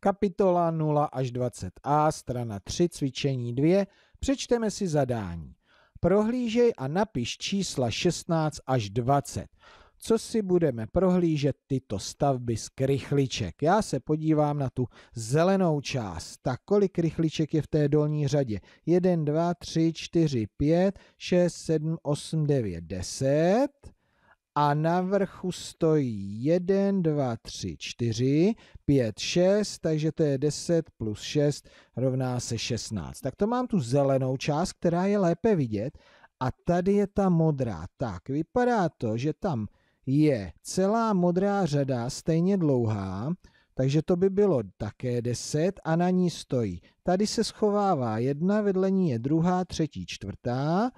Kapitola 0 až 20a, strana 3, cvičení 2, přečteme si zadání. Prohlížej a napiš čísla 16 až 20. Co si budeme prohlížet tyto stavby z krychliček? Já se podívám na tu zelenou část. Tak kolik krychliček je v té dolní řadě? 1, 2, 3, 4, 5, 6, 7, 8, 9, 10 a na vrchu stojí 1, 2, 3, 4, 5, 6, takže to je 10 plus 6 rovná se 16. Tak to mám tu zelenou část, která je lépe vidět a tady je ta modrá. Tak, vypadá to, že tam je celá modrá řada stejně dlouhá, takže to by bylo také 10 a na ní stojí. Tady se schovává jedna, vedle ní je druhá, třetí, čtvrtá,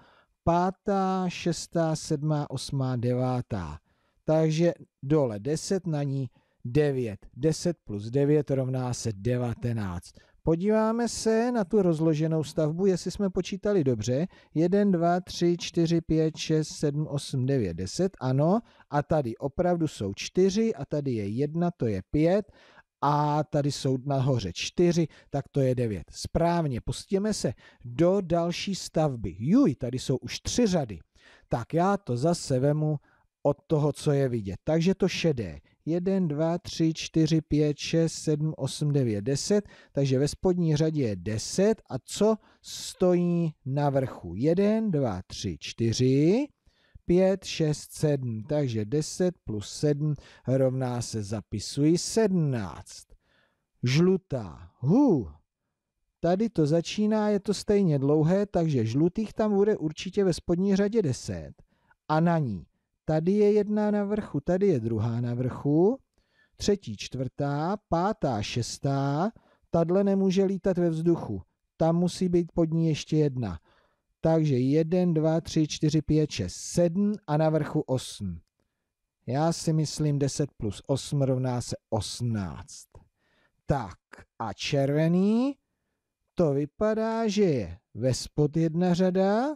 pátá, šestá, sedmá, osmá, devátá. Takže dole 10 na ní 9. 10 plus 9 rovná se 19. Podíváme se na tu rozloženou stavbu, jestli jsme počítali dobře. 1, 2, 3, 4, 5, 6, 7, 8, 9, 10, ano. A tady opravdu jsou 4 a tady je 1, to je 5 a tady jsou nahoře 4, tak to je 9. Správně, pustíme se do další stavby. Juj, tady jsou už 3 řady. Tak já to zase vemu od toho, co je vidět. Takže to šedé. 1, 2, 3, 4, 5, 6, 7, 8, 9, 10. Takže ve spodní řadě je 10. A co stojí na vrchu? 1, 2, 3, 4. 5, 6, 7. Takže 10 plus 7 rovná se, zapisuji, 17. Žlutá. Hu. Tady to začíná, je to stejně dlouhé, takže žlutých tam bude určitě ve spodní řadě 10. A na ní. Tady je jedna na vrchu, tady je druhá na vrchu, třetí, čtvrtá, pátá, šestá. Tadle nemůže lítat ve vzduchu. Tam musí být pod ní ještě jedna. Takže 1, 2, 3, 4, 5, 6, 7 a na vrchu 8. Já si myslím 10 plus 8 rovná se 18. Tak a červený, to vypadá, že je ve spod jedna řada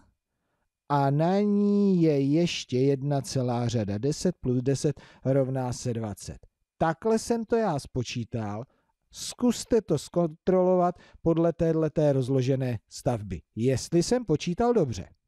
a na ní je ještě jedna celá řada. 10 plus 10 rovná se 20. Takhle jsem to já spočítal Zkuste to zkontrolovat podle téhleté rozložené stavby, jestli jsem počítal dobře.